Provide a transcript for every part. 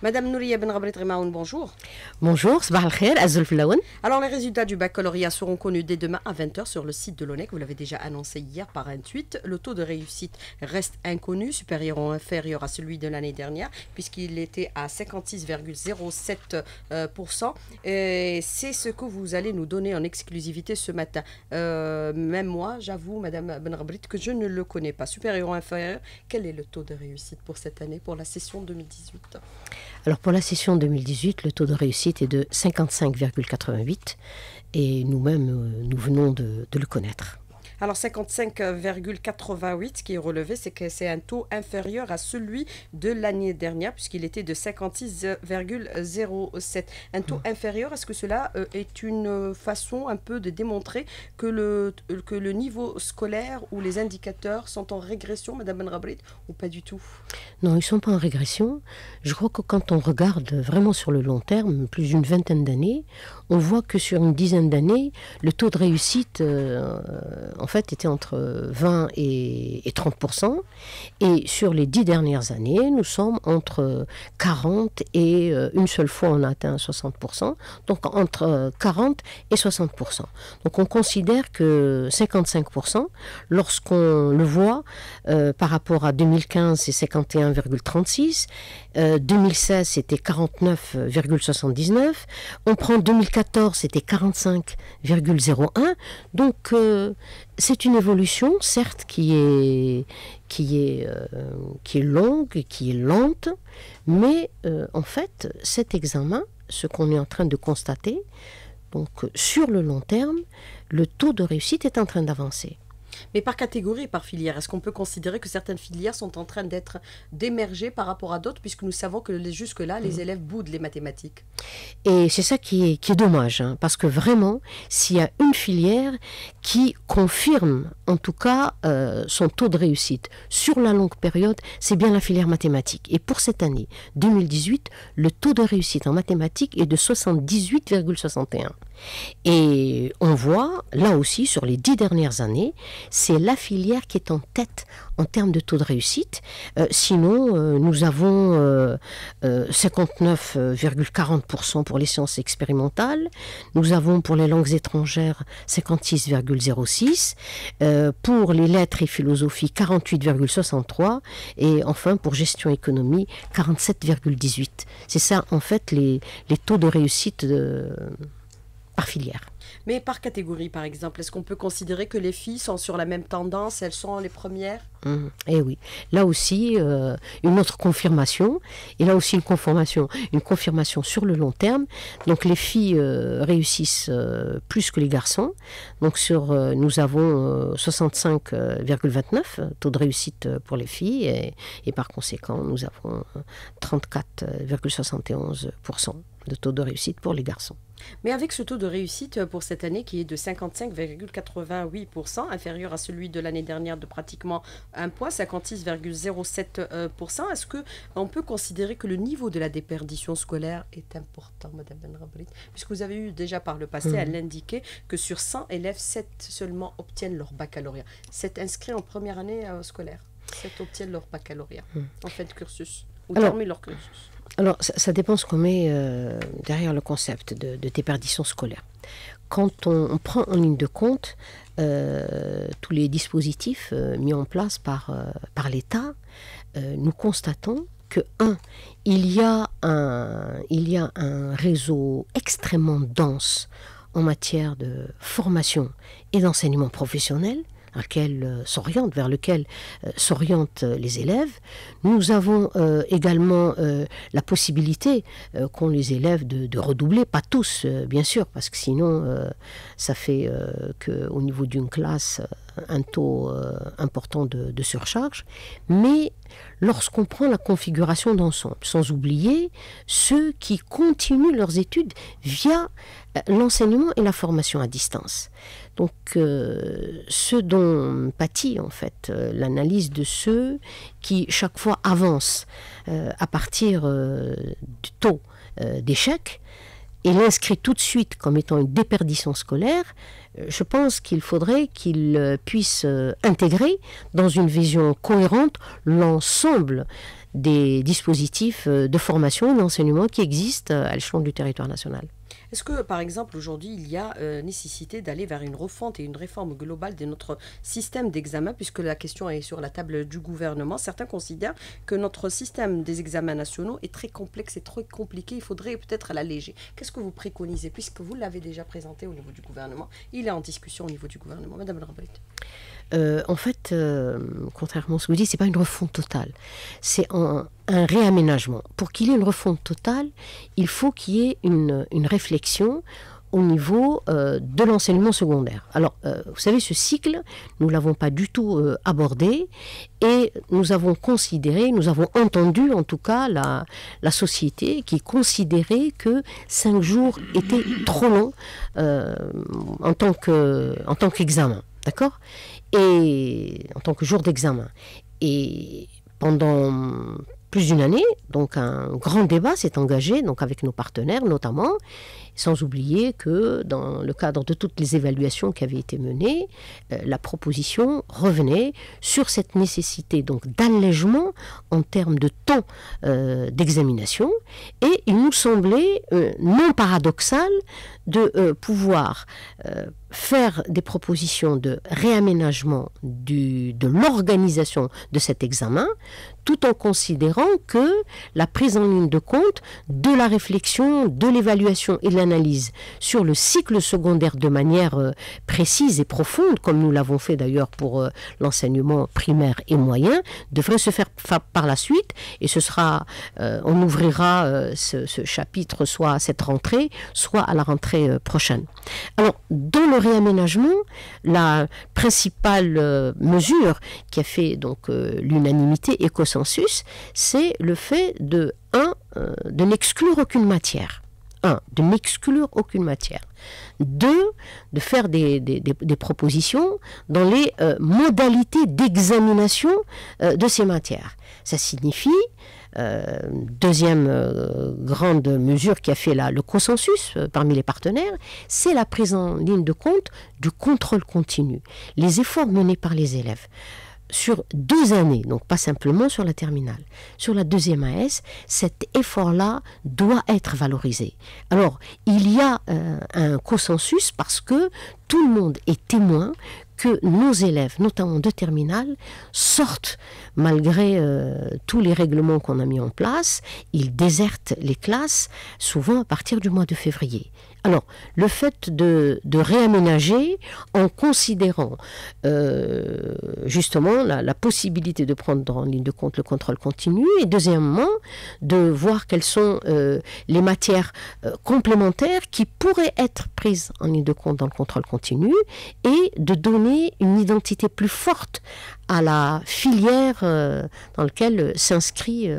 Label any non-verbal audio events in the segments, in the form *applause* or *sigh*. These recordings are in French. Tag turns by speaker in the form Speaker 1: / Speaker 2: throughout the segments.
Speaker 1: Madame Nouria Ben rabrit bonjour. Bonjour, Sbah al-Khair, Azul Alors, les résultats du baccalauréat seront connus dès demain à 20h sur le site de l'ONEC. Vous l'avez déjà annoncé hier par un Le taux de réussite reste inconnu, supérieur ou inférieur à celui de l'année dernière, puisqu'il était à 56,07%. Euh, Et c'est ce que vous allez nous donner en exclusivité ce matin. Euh, même moi, j'avoue, Madame Ben Rabrit, que je ne le connais pas. Supérieur ou inférieur, quel est le taux de réussite pour cette année, pour la session
Speaker 2: 2018 alors pour la session 2018, le taux de réussite est de 55,88 et nous-mêmes, euh, nous venons de, de le connaître.
Speaker 1: Alors 55,88 qui est relevé, c'est que c'est un taux inférieur à celui de l'année dernière puisqu'il était de 56,07. Un taux hmm. inférieur, est-ce que cela euh, est une façon un peu de démontrer que le, que le niveau scolaire ou les indicateurs sont en régression, Madame Benrabrit, ou pas du tout
Speaker 2: Non, ils ne sont pas en régression. Je crois que quand on regarde vraiment sur le long terme, plus d'une vingtaine d'années, on voit que sur une dizaine d'années, le taux de réussite euh, en fait était entre 20 et, 30 Et sur les dix dernières années, nous sommes entre 40 et euh, une seule fois on a atteint 60 donc entre 40 euh, et 60 Donc on considère que 55 lorsqu'on le voit euh, par rapport à 2015, c'est 51,36. 2016, c'était 49,79. On prend 2014, c'était 45,01. Donc, c'est une évolution, certes, qui est, qui est, euh, qui est longue, qui est lente, mais euh, en fait, cet examen, ce qu'on est en train de constater, donc sur le long terme, le taux de réussite est en train d'avancer.
Speaker 1: Mais par catégorie par filière, est-ce qu'on peut considérer que certaines filières sont en train d'être d'émerger par rapport à d'autres, puisque nous savons que jusque-là, les mhm. élèves boudent les mathématiques
Speaker 2: Et c'est ça qui est, dommage, hein, parce que vraiment, s'il y a une filière qui confirme, en tout cas, euh, son taux de réussite sur la longue période, c'est bien la filière mathématique. Et pour cette année 2018, le taux de réussite en mathématiques est de 78,61. Et on voit, là aussi, sur les dix dernières années, c'est la filière qui est en tête en termes de taux de réussite. Euh, sinon, euh, nous avons 59,40% euh, pour les sciences expérimentales, nous avons pour les langues étrangères 56,06, pour les lettres et philosophies 48,63, et enfin pour gestion économie 47,18. C'est ça, en fait, les, les taux de réussite filière.
Speaker 1: Mais par catégorie, par exemple, est-ce qu'on peut considérer que les filles sont sur la même tendance, elles sont les premières
Speaker 2: mm. Eh oui, là aussi, euh, une autre confirmation, et là aussi une confirmation, une confirmation sur le long terme. Donc les filles euh, réussissent euh, plus que les garçons. Donc sur, nous avons 65,29 taux de réussite pour les filles, et, et par conséquent, nous avons 34,71% de taux de réussite pour les garçons.
Speaker 1: Mais avec ce taux de réussite euh, pour cette année qui est de 55,88%, inférieur à celui de l'année dernière de pratiquement un point, 56,07%, est-ce qu'on peut considérer que le niveau de la déperdition scolaire est important, Madame Ben Puisque vous avez eu déjà par le passé à mmh. l'indiquer que sur 100 élèves, 7 seulement obtiennent leur baccalauréat. 7 inscrits en première année euh, scolaire, 7 obtiennent leur baccalauréat mmh. en fin de cursus, ou terminent leur
Speaker 2: cursus. Alors, ça, dépend ce qu'on met euh, derrière le concept de, déperdition scolaire. Quand on, prend en ligne de compte euh, tous les dispositifs euh, mis en place par, par l'État, nous constatons que, un, il y, a un, il y a un réseau extrêmement dense en matière de formation et d'enseignement professionnel euh, s'oriente, vers lequel euh, s'orientent euh, les élèves. Nous avons également la possibilité qu'on les élèves de, redoubler, pas tous bien sûr, parce que sinon ça fait qu'au niveau d'une classe, un taux important de, de surcharge, mais lorsqu'on prend la configuration d'ensemble, sans oublier ceux qui continuent leurs études via l'enseignement et la formation à distance. Donc, euh, ce dont pâtit en fait euh, l'analyse de ceux qui chaque fois avancent euh, à partir du taux d'échec et l'inscrit tout de suite comme étant une déperdition scolaire, je pense qu'il faudrait qu'ils puisse intégrer dans une vision cohérente l'ensemble des dispositifs de formation et d'enseignement qui existent à l'échelon du territoire national.
Speaker 1: Est-ce que, par exemple, aujourd'hui, il y a euh, nécessité d'aller vers une refonte et une réforme globale de notre système d'examen, puisque la question est sur la table du gouvernement Certains considèrent que notre système des examens nationaux est très complexe et trop compliqué. Il faudrait peut-être l'alléger. Qu'est-ce que vous préconisez, puisque vous l'avez déjà présenté au niveau du gouvernement Il est en discussion au niveau du gouvernement. Madame Lambert.
Speaker 2: Euh, en fait, euh, contrairement à ce que vous dites, ce n'est pas une refonte totale. C'est un, réaménagement. Pour qu'il y ait une refonte totale, il faut qu'il y ait une, réflexion au niveau euh, de l'enseignement secondaire. Alors, vous savez, ce cycle, nous ne l'avons pas du tout abordé et nous avons considéré, nous avons entendu en tout cas la, société qui considérait que cinq jours étaient trop longs en tant qu'examen. D'accord et en tant que jour d'examen. Et pendant plus d'une année, donc un grand débat s'est engagé donc avec nos partenaires notamment sans oublier que dans le cadre de toutes les évaluations qui avaient été menées, euh, la proposition revenait sur cette nécessité donc d'allègement en termes de temps euh, d'examination et il nous semblait euh, non paradoxal de pouvoir faire des propositions de réaménagement de l'organisation de cet examen, tout en considérant que la prise en ligne de compte de la réflexion, de l'évaluation et de la analyse sur le cycle secondaire de manière euh, précise et profonde, comme nous l'avons fait d'ailleurs pour euh, l'enseignement primaire et moyen, devrait se faire par la suite et ce sera, euh, on ouvrira ce, chapitre soit à cette rentrée, soit à la rentrée prochaine. Alors, dans le réaménagement, la principale mesure qui a fait donc l'unanimité et consensus, c'est le fait de, un, de n'exclure aucune matière un, de n'exclure aucune matière. Deux, de faire des, propositions dans les euh, modalités d'examination euh, de ces matières. Ça signifie, euh, deuxième grande mesure qui a fait là le consensus parmi les partenaires, c'est la prise en ligne de compte du contrôle continu, les efforts menés par les élèves sur deux années, donc pas simplement sur la terminale. Sur la deuxième AS, cet effort-là doit être valorisé. Alors, il y a euh, un consensus parce que tout le monde est témoin que nos élèves, notamment de terminale, sortent malgré euh, tous les règlements qu'on a mis en place. Ils désertent les classes souvent à partir du mois de février. Alors, le fait de, réaménager en considérant euh, justement la, possibilité de prendre en ligne de compte le contrôle continu et deuxièmement, de voir quelles sont euh, les matières euh, complémentaires qui pourraient être prises en ligne de compte dans le contrôle continu et de donner une identité plus forte à la filière dans laquelle s'inscrit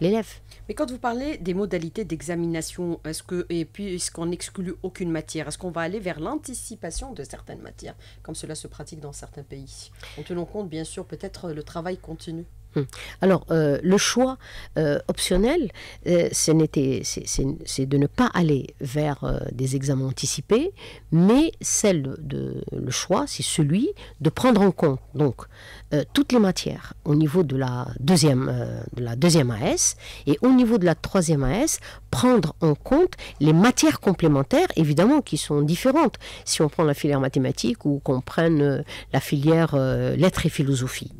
Speaker 2: l'élève.
Speaker 1: Mais quand vous parlez des modalités d'examination, est-ce que et qu'on n'exclut aucune matière, est-ce qu'on va aller vers l'anticipation de certaines matières, comme cela se pratique dans certains pays, en tenant compte bien sûr peut-être euh, le travail continu
Speaker 2: Hmm. Alors, euh, le choix euh, optionnel, euh, c'est de ne pas aller vers des examens anticipés, mais celle de, le choix, c'est celui de prendre en compte donc toutes les matières au niveau de la deuxième, de la deuxième AS et au niveau de la troisième AS, prendre en compte les matières complémentaires, évidemment, qui sont différentes. Si on prend la filière mathématique ou qu'on prenne la filière lettres et philosophie.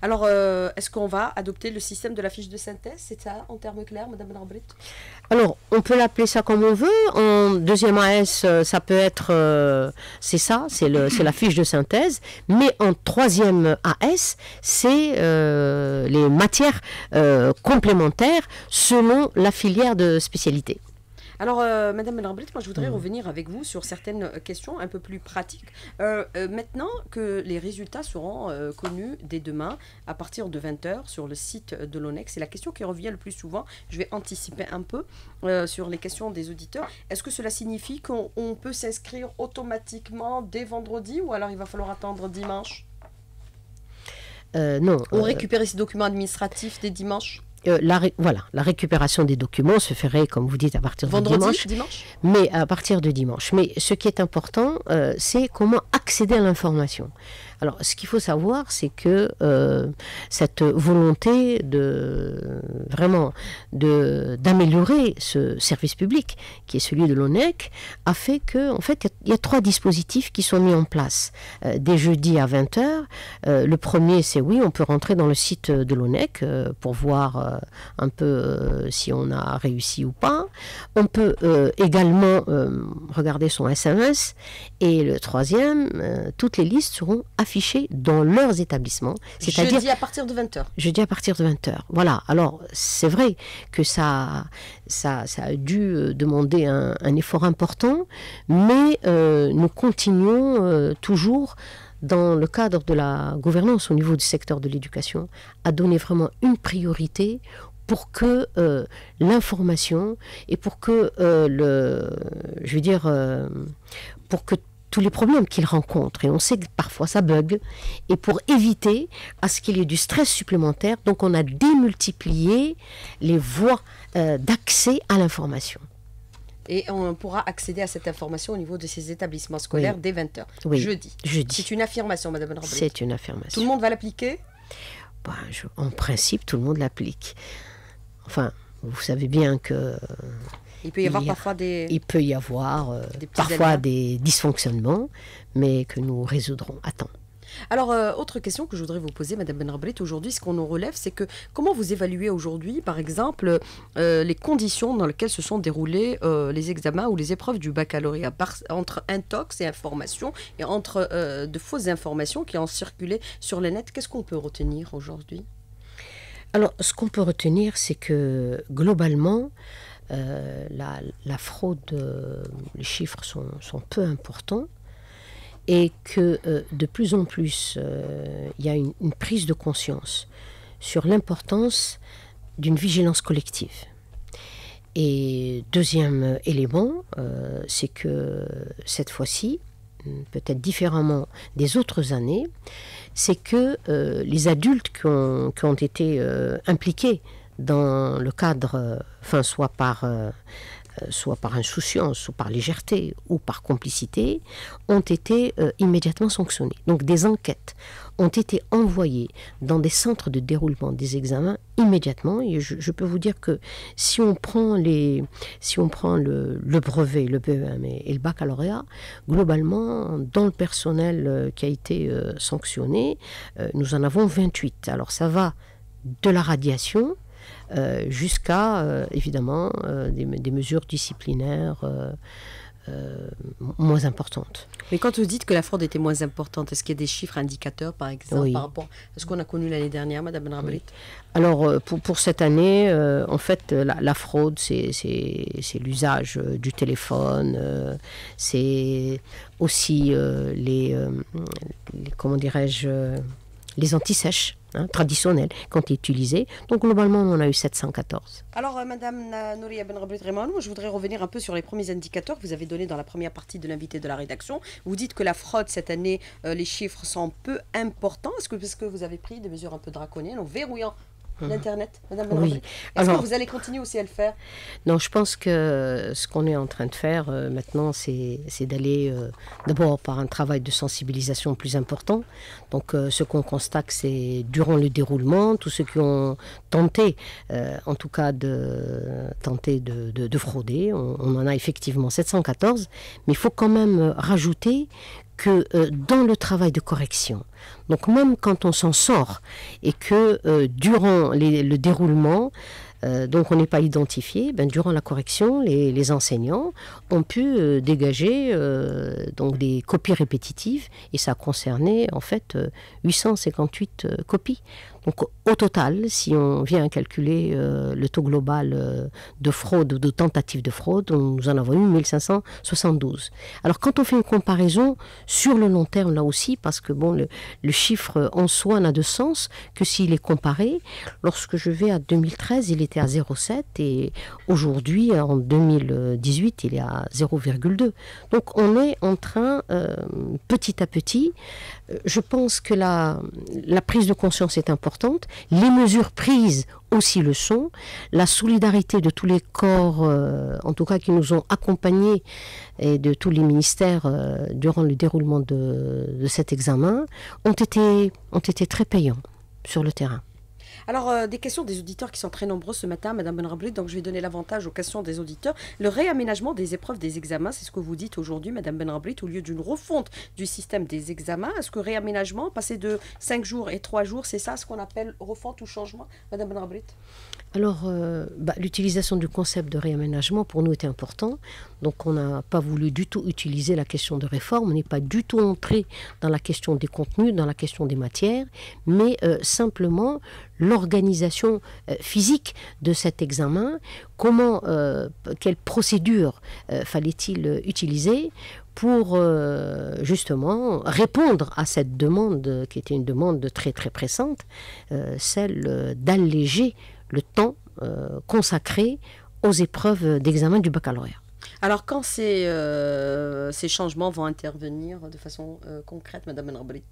Speaker 1: Alors, euh, est-ce qu'on va adopter le système de la fiche de synthèse C'est ça, en termes clairs, Madame Norbert
Speaker 2: Alors, on peut l'appeler ça comme on veut. En deuxième AS, euh, ça peut être... Euh, c'est ça, c'est la fiche de synthèse. Mais en troisième AS, c'est les matières complémentaires selon la filière de spécialité.
Speaker 1: Alors, euh, Madame Elrablet, moi, je voudrais mhm. revenir avec vous sur certaines questions un peu plus pratiques. Euh, euh, maintenant que les résultats seront connus dès demain, à partir de 20h, sur le site de l'ONEX, c'est la question qui revient le plus souvent. Je vais anticiper un peu sur les questions des auditeurs. Est-ce que cela signifie qu'on peut s'inscrire automatiquement dès vendredi ou alors il va falloir attendre dimanche
Speaker 2: non. On récupère
Speaker 1: ces documents administratifs dès dimanche
Speaker 2: euh, la voilà, la récupération des documents se ferait, comme vous dites, à partir de dimanche, Mais à partir de dimanche. Mais ce qui est important, euh, c'est comment accéder à l'information. Alors, ce qu'il faut savoir, c'est que euh, cette volonté de vraiment d'améliorer ce service public, qui est celui de l'ONEC, a fait que, en fait, il y, a trois dispositifs qui sont mis en place. Euh, dès jeudi à 20h, euh, le premier, c'est oui, on peut rentrer dans le site de l'ONEC pour voir un peu si on a réussi ou pas. On peut également regarder son SMS. Et le troisième, toutes les listes seront affichées fichés dans leurs établissements. cest à
Speaker 1: à partir de 20h.
Speaker 2: Jeudi à partir de 20h. Voilà. Alors, c'est vrai que ça, ça, a dû euh, demander un, effort important, mais euh, nous continuons euh, toujours dans le cadre de la gouvernance au niveau du secteur de l'éducation, à donner vraiment une priorité pour que l'information et pour que le, je veux dire, pour que tous les problèmes qu'ils rencontrent. Et on sait que parfois ça bug. Et pour éviter à ce qu'il y ait du stress supplémentaire, donc on a démultiplié les voies euh, d'accès à l'information.
Speaker 1: Et on pourra accéder à cette information au niveau de ces établissements scolaires dès 20h. Jeudi. C'est une affirmation, Madame Norbert. C'est
Speaker 2: une affirmation. Tout le
Speaker 1: monde va l'appliquer
Speaker 2: ben, En principe, tout le monde l'applique. Enfin, vous savez bien que il peut y avoir parfois des. Il peut y avoir euh, parfois des dysfonctionnements, mais que nous résoudrons à temps.
Speaker 1: Alors, euh, autre question que je voudrais vous poser, Madame Benrabrit, aujourd'hui, ce qu'on nous relève, c'est que comment vous évaluez aujourd'hui, par exemple, euh, les conditions dans lesquelles se sont déroulés les examens ou les épreuves du baccalauréat entre intox et information et entre de fausses informations qui ont circulé sur les nets Qu'est-ce qu'on peut retenir aujourd'hui
Speaker 2: Alors, ce qu'on peut retenir, c'est que globalement, euh, la, fraude, euh, les chiffres sont, peu importants et que euh, de plus en plus il y a une, prise de conscience sur l'importance d'une vigilance collective. Et deuxième élément, c'est que cette fois-ci, peut-être différemment des autres années, c'est que les adultes qui ont été impliqués dans le cadre, euh, soit par euh, euh, soit par insouciance ou par légèreté ou par complicité, ont été immédiatement sanctionnés. Donc des enquêtes ont été envoyées dans des centres de déroulement des examens immédiatement. je, peux vous dire que si on prend, si on prend le, brevet, le BEM et, le baccalauréat, globalement, dans le personnel qui a été sanctionné, nous en avons 28. Alors ça va de la radiation, euh, jusqu'à euh, évidemment euh, des, mesures disciplinaires. moins importantes.
Speaker 1: Mais quand vous dites que la fraude était moins importante, est-ce qu'il y a des chiffres indicateurs, par exemple, par rapport à ce qu'on a connu l'année dernière, Madame Ben
Speaker 2: Alors, pour, pour, cette année, en fait, la, fraude, c'est l'usage du téléphone, c'est aussi les, comment dirais-je, les antisèches. Hein, traditionnelles qui ont été utilisées. Donc globalement, on en a eu 714.
Speaker 1: Alors, euh, Madame Nouria Ben je voudrais revenir un peu sur les premiers indicateurs que vous avez donnés dans la première partie de l'invité de la rédaction. Vous dites que la fraude cette année, euh, les chiffres sont peu importants. Est-ce que, parce que vous avez pris des mesures un peu draconiennes en verrouillant euh, l'Internet, Madame Oui. Est-ce que vous allez continuer aussi à le faire
Speaker 2: Non, je pense que ce qu'on est en train de faire euh, maintenant, c'est d'aller euh, d'abord par un travail de sensibilisation plus important. Donc, ce qu'on constate, c'est durant le déroulement, tous ceux qui ont tenté, en tout cas, de tenter de, frauder, on, en a effectivement 714, mais il faut quand même rajouter que euh, dans le travail de correction, donc même quand on s'en sort et que euh, durant le déroulement, euh, donc on n'est pas identifié, ben, durant la correction, les, enseignants ont pu dégager donc des copies répétitives et ça concernait en fait 858 copies. Donc au total, si on vient calculer euh, le taux global euh, de fraude ou de tentative de fraude, nous en avons eu 1572. Alors quand on fait une comparaison sur le long terme là aussi, parce que bon, le, chiffre en soi n'a de sens que s'il est comparé. Lorsque je vais à 2013, il était à 0,7 et aujourd'hui, en 2018, il est à 0,2. Donc on est en train, euh, petit à petit, euh, je pense que la, la, prise de conscience est importante, les mesures prises aussi le sont, la solidarité de tous les corps, euh, en tout cas qui nous ont accompagnés, et de tous les ministères euh, durant le déroulement de, de cet examen, ont été, ont été très payants sur le terrain.
Speaker 1: Alors, euh, des questions des auditeurs qui sont très nombreuses ce matin, Madame Benrabli, donc je vais donner l'avantage aux questions des auditeurs. Le réaménagement des épreuves des examens, c'est ce que vous dites aujourd'hui, Madame Benrabli, au lieu d'une refonte du système des examens. Est-ce que réaménagement, passer de 5 jours et 3 jours, c'est ça ce qu'on appelle refonte ou changement, Madame Benrabli
Speaker 2: alors, euh, bah, l'utilisation du concept de réaménagement pour nous était important. Donc, on n'a pas voulu du tout utiliser la question de réforme. On n'est pas du tout entré dans la question des contenus, dans la question des matières, mais euh, simplement l'organisation euh, physique de cet examen. Comment, quelle procédure fallait-il utiliser pour justement répondre à cette demande qui était une demande très très pressante, celle d'alléger le temps euh, consacré aux épreuves d'examen du baccalauréat.
Speaker 1: Alors quand ces, euh, changements vont intervenir de façon euh, concrète, Madame Enrabrit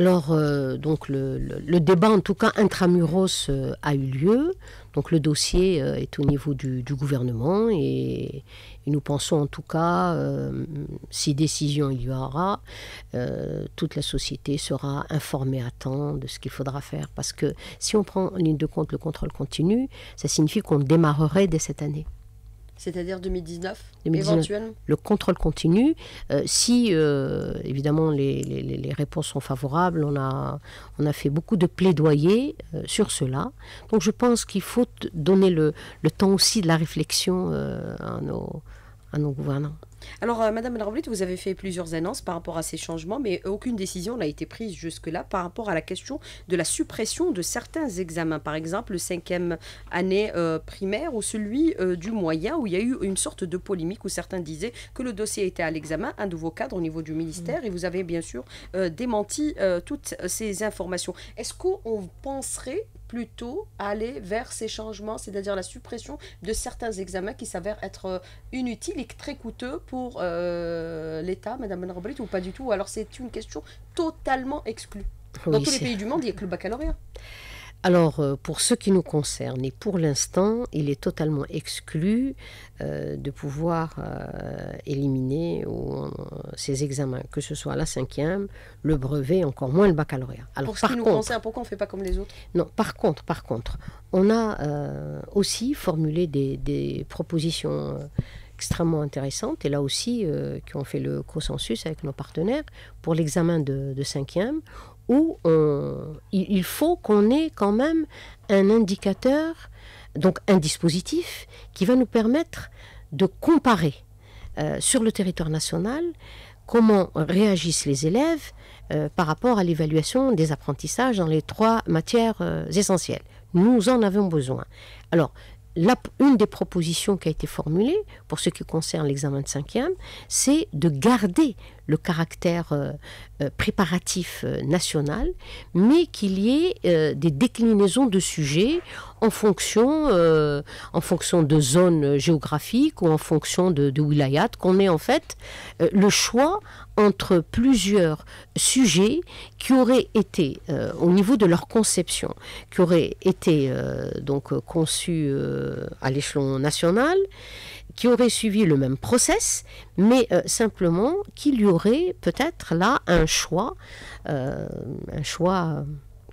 Speaker 2: alors, euh, donc le, débat, en tout cas intramuros, euh, a eu lieu. Donc, le dossier euh, est au niveau du, gouvernement et, et, nous pensons, en tout cas, si décision il y aura, toute la société sera informée à temps de ce qu'il faudra faire. Parce que si on prend en ligne de compte le contrôle continu, ça signifie qu'on démarrerait dès cette année.
Speaker 1: C'est-à-dire 2019, éventuellement
Speaker 2: Le contrôle continue. Euh, si, euh, évidemment, les, les, réponses sont favorables, on a, on a fait beaucoup de plaidoyers euh, sur cela. Donc je pense qu'il faut donner le, le, temps aussi de la réflexion à nos, à nos gouvernants.
Speaker 1: Alors, Mme euh, Madame vous avez fait plusieurs annonces par rapport à ces changements, mais aucune décision n'a été prise jusque-là par rapport à la question de la suppression de certains examens. Par exemple, le cinquième année euh, primaire ou celui euh, du moyen, où il y a eu une sorte de polémique où certains disaient que le dossier était à l'examen, un nouveau cadre au niveau du ministère, mm. et vous avez bien sûr démenti toutes ces informations. Est-ce qu'on penserait plutôt aller vers ces changements, c'est-à-dire la suppression de certains examens qui s'avèrent être euh, inutiles et très coûteux pour euh, l'État, Madame Robert, ou pas du tout Alors c'est une question totalement exclue. Dans tous les pays du monde, il n'y a que le baccalauréat.
Speaker 2: Alors, euh, pour ce qui nous concerne, et pour l'instant, il est totalement exclu euh, de pouvoir euh, éliminer ces examens, que ce soit la cinquième, le brevet, encore moins le baccalauréat. Alors, pour ce qui nous concerne,
Speaker 1: pourquoi on ne fait pas comme les autres
Speaker 2: Non, par contre, par contre, on a aussi formulé des, propositions extrêmement intéressantes, et là aussi, qui ont fait le consensus avec nos partenaires, pour l'examen de, de cinquième où euh, il faut qu'on ait quand même un indicateur, donc un dispositif qui va nous permettre de comparer euh, sur le territoire national comment réagissent les élèves euh, par rapport à l'évaluation des apprentissages dans les trois matières essentielles. Nous en avons besoin. Alors, une des propositions qui a été formulée pour ce qui concerne l'examen de cinquième, c'est de garder le caractère euh, euh, préparatif euh, national, mais qu'il y ait des déclinaisons de sujets en fonction, euh, en fonction de zones géographiques ou en fonction de, wilayat, qu'on ait en fait euh, le choix entre plusieurs sujets qui auraient été, euh, au niveau de leur conception, qui auraient été donc conçus à l'échelon national, qui auraient suivi le même process, mais simplement qu'il y aurait peut-être là un choix, un choix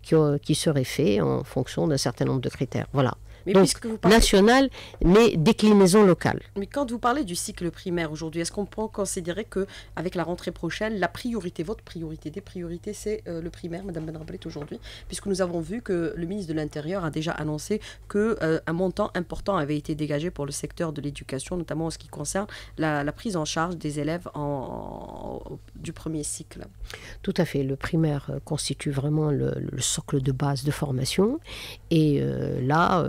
Speaker 2: qui, euh, serait fait en fonction d'un certain nombre de critères. Voilà mais national, mais déclinaison locale.
Speaker 1: Mais quand vous parlez du cycle primaire aujourd'hui, est-ce qu'on peut considérer que avec la rentrée prochaine, la priorité, votre priorité des priorités, c'est euh, le primaire, Madame Benrablet, aujourd'hui, puisque nous avons vu que le ministre de l'Intérieur a déjà annoncé qu'un euh, montant important avait été dégagé pour le secteur de l'éducation, notamment en ce qui concerne la, prise en charge des élèves du premier cycle.
Speaker 2: Tout à fait. Le primaire euh, constitue vraiment le, socle de base de formation, et là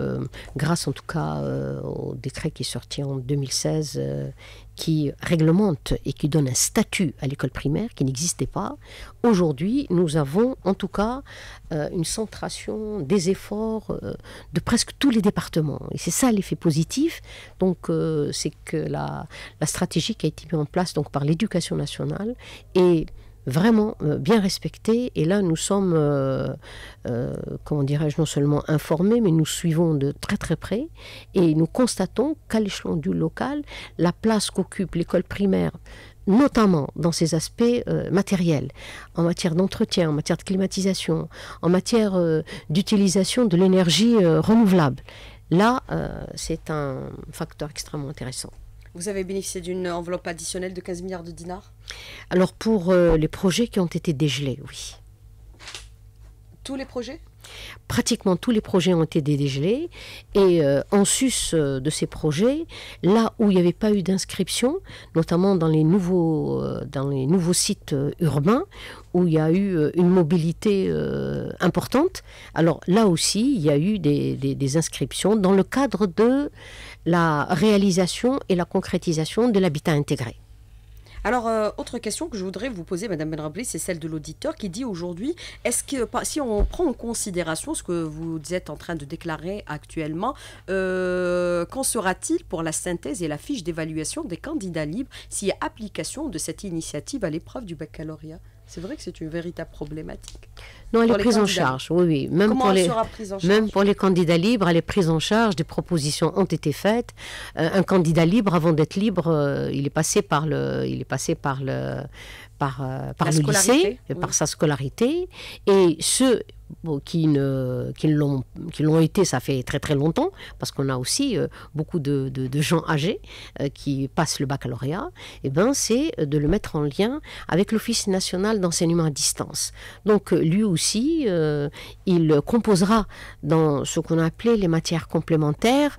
Speaker 2: grâce en tout cas euh, au décret qui est sorti en 2016 euh, qui réglemente et qui donne un statut à l'école primaire qui n'existait pas. Aujourd'hui, nous avons en tout cas euh, une centration des efforts de presque tous les départements. Et c'est ça l'effet positif. Donc, c'est que la, stratégie qui a été mise en place donc, par l'éducation nationale et vraiment euh, bien respecté Et là, nous sommes, euh, euh, comment dirais-je, non seulement informés, mais nous suivons de très très près et nous constatons qu'à l'échelon du local, la place qu'occupe l'école primaire notamment dans ses aspects matériels, en matière d'entretien, en matière de climatisation, en matière d'utilisation de l'énergie renouvelable. Là, c'est un facteur extrêmement intéressant.
Speaker 1: Vous avez bénéficié d'une enveloppe additionnelle de 15 milliards de dinars
Speaker 2: Alors pour euh, les projets qui ont été dégelés, oui. Tous les projets Pratiquement tous les projets ont été dégelés et euh, en sus euh, de ces projets, là où il n'y avait pas eu d'inscription, notamment dans les nouveaux, euh, dans les nouveaux sites urbains, où il y a eu une mobilité importante. Alors là aussi, il y a eu des, inscriptions dans le cadre de la réalisation et la concrétisation de l'habitat intégré.
Speaker 1: Alors, euh, autre question que je voudrais vous poser, Madame Benrabli, c'est celle de l'auditeur qui dit aujourd'hui, est-ce que si on prend en considération ce que vous êtes en train de déclarer actuellement, euh, qu'en sera-t-il pour la synthèse et la fiche d'évaluation des candidats libres s'il y a application de cette initiative à l'épreuve du baccalauréat c'est vrai que c'est une véritable problématique. Non, elle est prise en charge, oui, Même, pour les, même
Speaker 2: pour les candidats libres, elle est prise en charge, des propositions ont été faites. Euh, un candidat libre, avant d'être libre, euh, il est passé par le, il est passé par le, par, euh, le lycée, par sa scolarité. Et ce, qui, ne, qui, l'ont, qui l'ont été, ça fait très très longtemps, parce qu'on a aussi euh, beaucoup de, de, gens âgés euh, qui passent le baccalauréat, et eh ben, c'est de le mettre en lien avec l'Office national d'enseignement à distance. Donc lui aussi, euh, il composera dans ce qu'on a appelé les matières complémentaires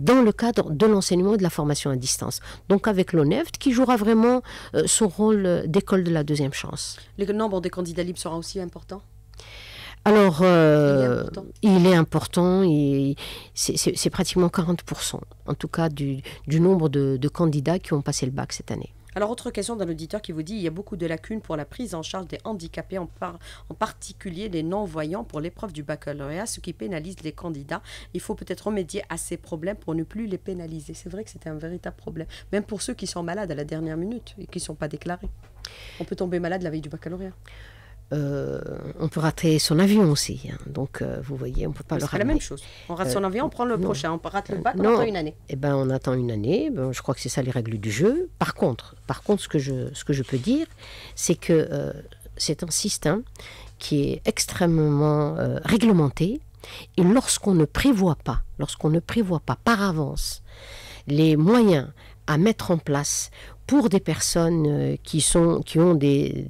Speaker 2: dans le cadre de l'enseignement et de la formation à distance. Donc avec l'ONEFT qui jouera vraiment son rôle d'école de la deuxième chance.
Speaker 1: Le nombre des candidats libres sera aussi important
Speaker 2: alors, euh, il est important, c'est pratiquement 40%, en tout cas, du, du nombre de, candidats qui ont passé le bac cette année.
Speaker 1: Alors, autre question d'un auditeur qui vous dit il y a beaucoup de lacunes pour la prise en charge des handicapés, en, par, en particulier les non-voyants pour l'épreuve du baccalauréat, ce qui pénalise les candidats. Il faut peut-être remédier à ces problèmes pour ne plus les pénaliser. C'est vrai que c'était un véritable problème, même pour ceux qui sont malades à la dernière minute et qui ne sont pas déclarés. On peut tomber malade la veille du baccalauréat.
Speaker 2: Euh, on peut rater son avion aussi. Hein. Donc, euh, vous voyez, on ne peut pas le rater. la même chose. On rate euh, son avion,
Speaker 1: on prend le prochain.
Speaker 2: On rate le bac, on attend une année. Eh ben, on attend une année. je crois que c'est ça les règles du jeu. Par contre, par contre ce, que je, ce que je peux dire, c'est que c'est un système qui est extrêmement réglementé. Et lorsqu'on ne prévoit pas, lorsqu'on ne prévoit pas par avance les moyens à mettre en place pour des personnes euh, qui, sont, qui ont des,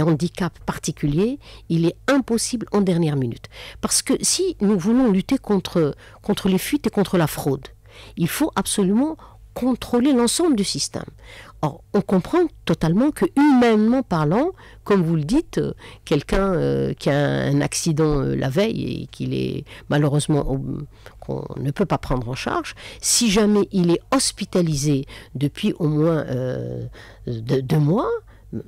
Speaker 2: handicaps particuliers, il est impossible en dernière minute. Parce que si nous voulons lutter contre, contre les fuites et contre la fraude, il faut absolument contrôler l'ensemble du système. Or, on comprend totalement que, humainement parlant, comme vous le dites, euh, quelqu'un euh, qui a un accident euh, la veille et qu'il est malheureusement qu'on ne peut pas prendre en charge, si jamais il est hospitalisé depuis au moins deux mois,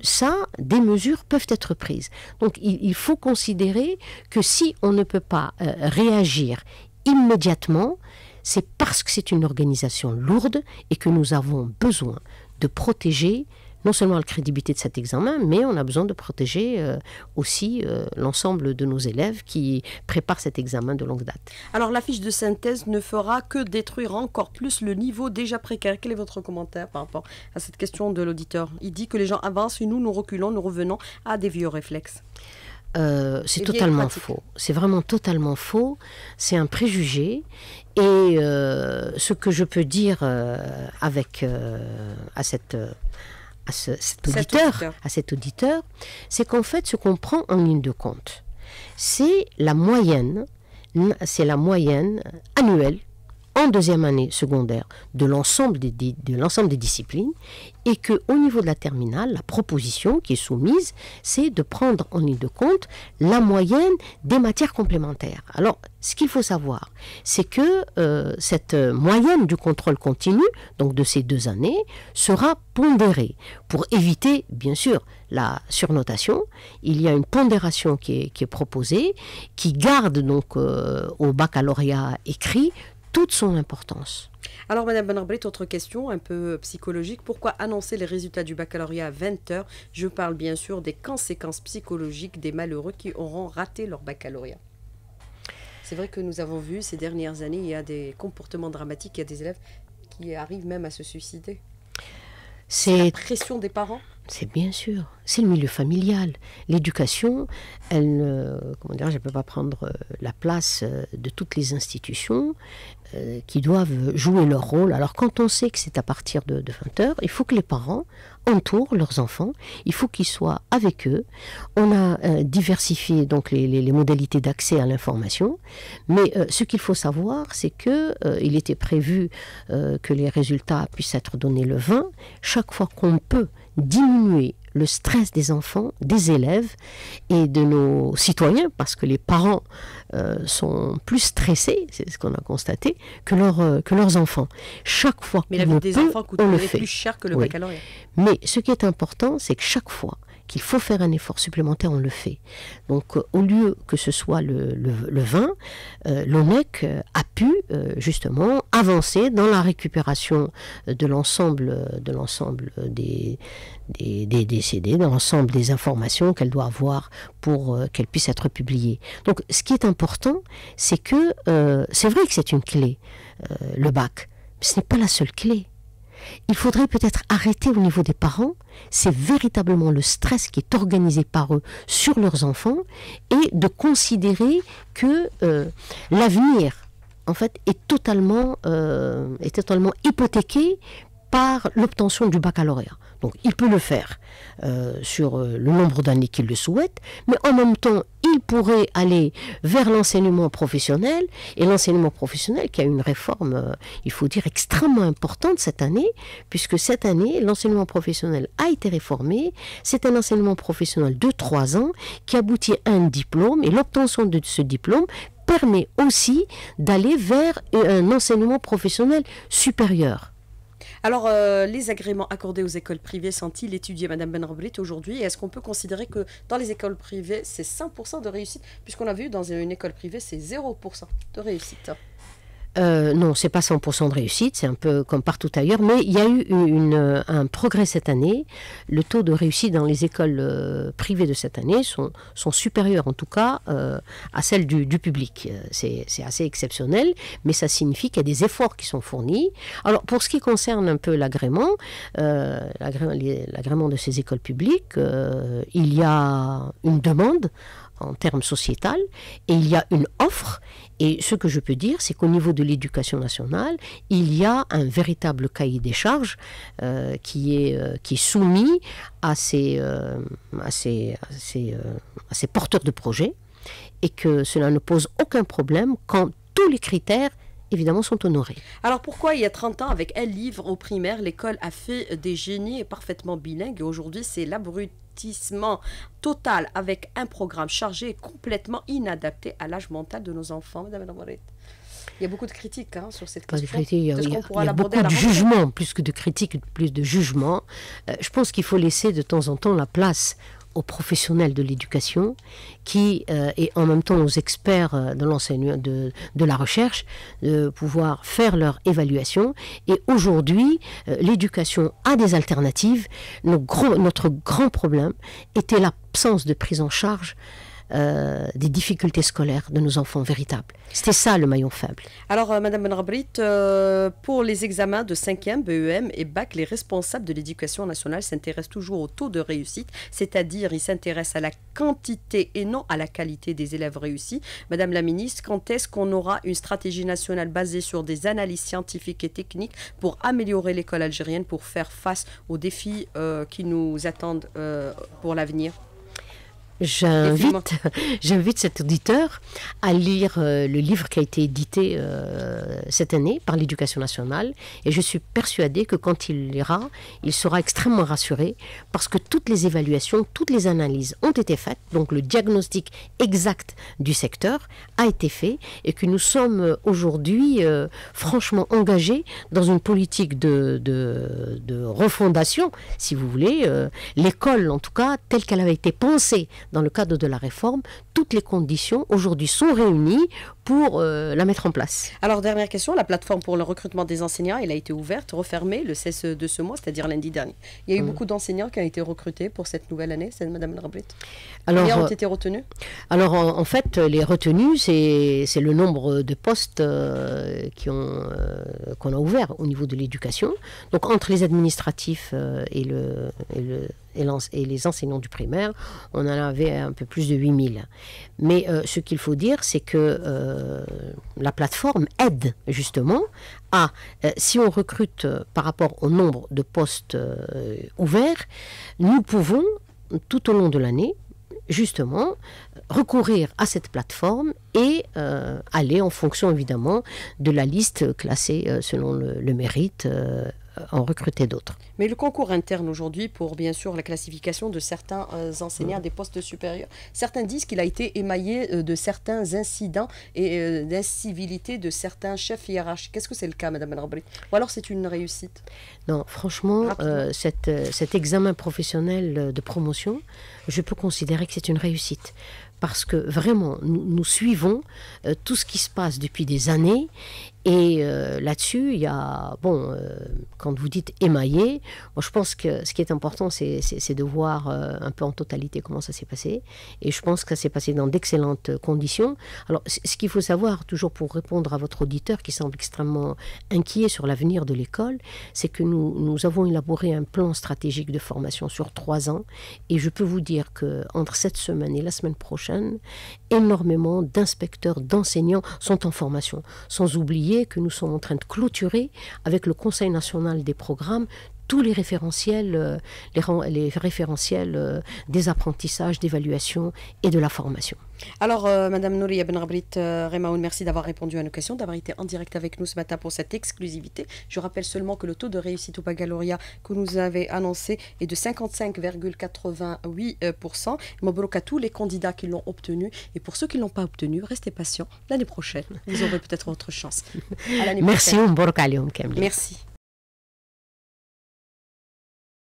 Speaker 2: ça, des mesures peuvent être prises. Donc il faut considérer que si on ne peut pas réagir immédiatement, c'est parce que c'est une organisation lourde et que nous avons besoin de protéger non seulement la crédibilité de cet examen, mais on a besoin de protéger euh, aussi euh, l'ensemble de nos élèves qui préparent cet examen de longue date.
Speaker 1: Alors la fiche de synthèse ne fera que détruire encore plus le niveau déjà précaire. Quel est votre commentaire par rapport à cette question de l'auditeur Il dit que les gens avancent et nous, nous reculons, nous revenons à des vieux réflexes.
Speaker 2: Euh, c'est totalement faux. C'est vraiment totalement faux. C'est un préjugé. Et euh, ce que je peux dire euh, avec à cette cet auditeur, c'est qu'en fait, ce qu'on prend en ligne de compte, c'est la moyenne, c'est la moyenne annuelle en deuxième année secondaire de l'ensemble des, de l'ensemble des disciplines et qu'au niveau de la terminale, la proposition qui est soumise, c'est de prendre en ligne de compte la moyenne des matières complémentaires. Alors, ce qu'il faut savoir, c'est que euh, cette euh, moyenne du contrôle continu, donc de ces deux années, sera pondérée pour éviter, bien sûr, la surnotation. Il y a une pondération qui est, proposée, qui garde donc euh, au baccalauréat écrit toute son importance.
Speaker 1: Alors, Madame Benarbrit, autre question un peu euh, psychologique. Pourquoi annoncer les résultats du baccalauréat à 20h Je parle bien sûr des conséquences psychologiques des malheureux qui auront raté leur baccalauréat. C'est vrai que nous avons vu ces dernières années, il y a des comportements dramatiques, il y a des élèves qui arrivent même à se suicider.
Speaker 2: C'est la pression des parents c'est bien sûr, c'est le milieu familial. L'éducation, elle ne, comment dire, peut pas prendre euh, la place euh, de toutes les institutions euh, qui doivent jouer leur rôle. Alors quand on sait que c'est à partir de, 20 h il faut que les parents entourent leurs enfants, il faut qu'ils soient avec eux. On a diversifié donc les, modalités d'accès à l'information, mais ce qu'il faut savoir, c'est que il était prévu que les résultats puissent être donnés le 20. Chaque fois qu'on peut diminuer le stress des enfants, des élèves et de nos citoyens, parce que les parents euh, sont plus stressés, c'est ce qu'on a constaté, que, euh, que leurs enfants. Chaque fois qu'on le des enfants on le fait. plus cher que le baccalauréat. Mais ce qui est important, c'est que chaque fois il faut faire un effort supplémentaire, on le fait. Donc euh, au lieu que ce soit le, vin, euh, l'ONEC euh, a pu justement avancer dans la récupération de l'ensemble de des, décédés, des, dans l'ensemble des informations qu'elle doit avoir pour qu'elle puisse être publiée. Donc ce qui est important, c'est que c'est vrai que c'est une clé, le bac, mais ce n'est pas la seule clé il faudrait peut-être arrêter au niveau des parents. C'est véritablement le stress qui est organisé par eux sur leurs enfants et de considérer que euh, l'avenir, en fait, euh, est totalement hypothéqué par l'obtention du baccalauréat. Donc il peut le faire euh, sur euh, le nombre d'années qu'il le souhaite, mais en même temps, il pourrait aller vers l'enseignement professionnel, et l'enseignement professionnel qui a une réforme, euh, il faut dire, extrêmement importante cette année, puisque cette année, l'enseignement professionnel a été réformé. C'est un enseignement professionnel de trois ans qui aboutit à un diplôme, et l'obtention de ce diplôme permet aussi d'aller vers un enseignement professionnel supérieur.
Speaker 1: Alors, euh, les agréments accordés aux écoles privées sont-ils étudiés, Madame Ben aujourd'hui est-ce qu'on peut considérer que dans les écoles privées, c'est 5% de réussite Puisqu'on a vu, dans une école privée, c'est 0% de réussite.
Speaker 2: Non, euh, non, c'est pas 100% de réussite, c'est un peu comme partout ailleurs, mais il y a eu un progrès cette année. Le taux de réussite dans les écoles euh, privées de cette année sont, sont supérieurs en tout cas euh, à celles du, public. C'est assez exceptionnel, mais ça signifie qu'il y a des efforts qui sont fournis. Alors pour ce qui concerne un peu l'agrément, l'agrément de ces écoles publiques, il y a une demande en termes sociétal, et il y a une offre, et ce que je peux dire, c'est qu'au niveau de l'éducation nationale, il y a un véritable cahier des charges euh, qui, est, euh, qui est soumis euh, à ces porteurs de projets et que cela ne pose aucun problème quand tous les critères évidemment, sont honorés.
Speaker 1: Alors pourquoi il y a 30 ans, avec un livre au primaire, l'école a fait des génies parfaitement bilingues et aujourd'hui c'est l'abrutissement total avec un programme chargé et complètement inadapté à l'âge mental de nos enfants, Madame la il y a beaucoup de critiques hein, sur cette
Speaker 2: question. il y a, beaucoup de jugements, plus que de critiques, plus de jugements. Euh, je pense qu'il faut laisser de temps en temps la place aux professionnels de l'éducation qui est euh, et en même temps aux experts euh, de l'enseignement de, la recherche de pouvoir faire leur évaluation et aujourd'hui euh, l'éducation a des alternatives notre grand problème était l'absence de prise en charge euh, des difficultés scolaires de nos enfants véritables. C'était ça le maillon faible.
Speaker 1: Alors, euh, Madame Benrabrit, euh, pour les examens de 5e, BEM et BAC, les responsables de l'éducation nationale s'intéressent toujours au taux de réussite, c'est-à-dire ils s'intéressent à la quantité et non à la qualité des élèves réussis. Madame la ministre, quand est-ce qu'on aura une stratégie nationale basée sur des analyses scientifiques et techniques pour améliorer l'école algérienne, pour faire face aux défis qui nous attendent pour l'avenir
Speaker 2: J'invite, *laughs* j'invite cet auditeur à lire euh, le livre qui a été édité euh, cette année par l'Éducation nationale. Et je suis persuadée que quand il lira, il sera extrêmement rassuré parce que toutes les évaluations, toutes les analyses ont été faites. Donc le diagnostic exact du secteur a été fait et que nous sommes aujourd'hui euh, franchement engagés dans une politique de, de, de refondation, si vous voulez, l'école en tout cas telle qu'elle avait été pensée dans le cadre de la réforme, toutes les conditions aujourd'hui sont réunies pour euh, la mettre en place.
Speaker 1: Alors, dernière question, la plateforme pour le recrutement des enseignants, elle a été ouverte, refermée le 16 de ce mois, c'est-à-dire lundi dernier. Il y a eu mm. beaucoup d'enseignants qui ont été recrutés pour cette nouvelle année, c'est Madame Mme Alors, Combien ont euh, été retenus
Speaker 2: Alors, en, fait, les retenus, c'est le nombre de postes euh, qu'on a ouverts au niveau de l'éducation. Donc, entre les administratifs et le et, les enseignants du primaire, on en avait un peu plus de 8000. Mais euh, ce qu'il faut dire, c'est que euh, la plateforme aide justement à, euh, si on recrute par rapport au nombre de postes ouverts, nous pouvons, tout au long de l'année, justement, recourir à cette plateforme et aller en fonction évidemment de la liste classée selon le, mérite euh, en recruter d'autres.
Speaker 1: Mais le concours interne aujourd'hui pour bien sûr la classification de certains euh, enseignants des postes supérieurs, certains disent qu'il a été émaillé euh, de certains incidents et d'incivilité de certains chefs hiérarchiques. Qu'est-ce que c'est le cas, Madame rabri Ou alors c'est une réussite
Speaker 2: Non, franchement, cet examen professionnel de promotion, je peux considérer que c'est une réussite parce que vraiment, nous, suivons tout ce qui se passe depuis des années et euh, là-dessus, il y a, bon, euh, quand vous dites émaillé, moi je pense que ce qui est important, c'est, de voir euh, un peu en totalité comment ça s'est passé. Et je pense que ça s'est passé dans d'excellentes conditions. Alors, ce qu'il faut savoir, toujours pour répondre à votre auditeur qui semble extrêmement inquiet sur l'avenir de l'école, c'est que nous, nous avons élaboré un plan stratégique de formation sur trois ans. Et je peux vous dire que entre cette semaine et la semaine prochaine, énormément d'inspecteurs, d'enseignants sont en formation, sans oublier que nous sommes en train de clôturer avec le Conseil national des programmes tous les référentiels, euh, les, les référentiels euh, des apprentissages, d'évaluation et de la formation.
Speaker 1: Alors, Mme euh, Madame Nouria Ben Rabrit merci d'avoir répondu à nos questions, d'avoir été en direct avec nous ce matin pour cette exclusivité. Je rappelle seulement que le taux de réussite au baccalauréat que nous avez annoncé est de 55,88%. Mabrouk à tous les candidats qui l'ont obtenu. Et pour ceux qui ne l'ont pas obtenu, restez patients. L'année prochaine, vous aurez peut-être votre chance. *laughs* merci,
Speaker 2: Merci.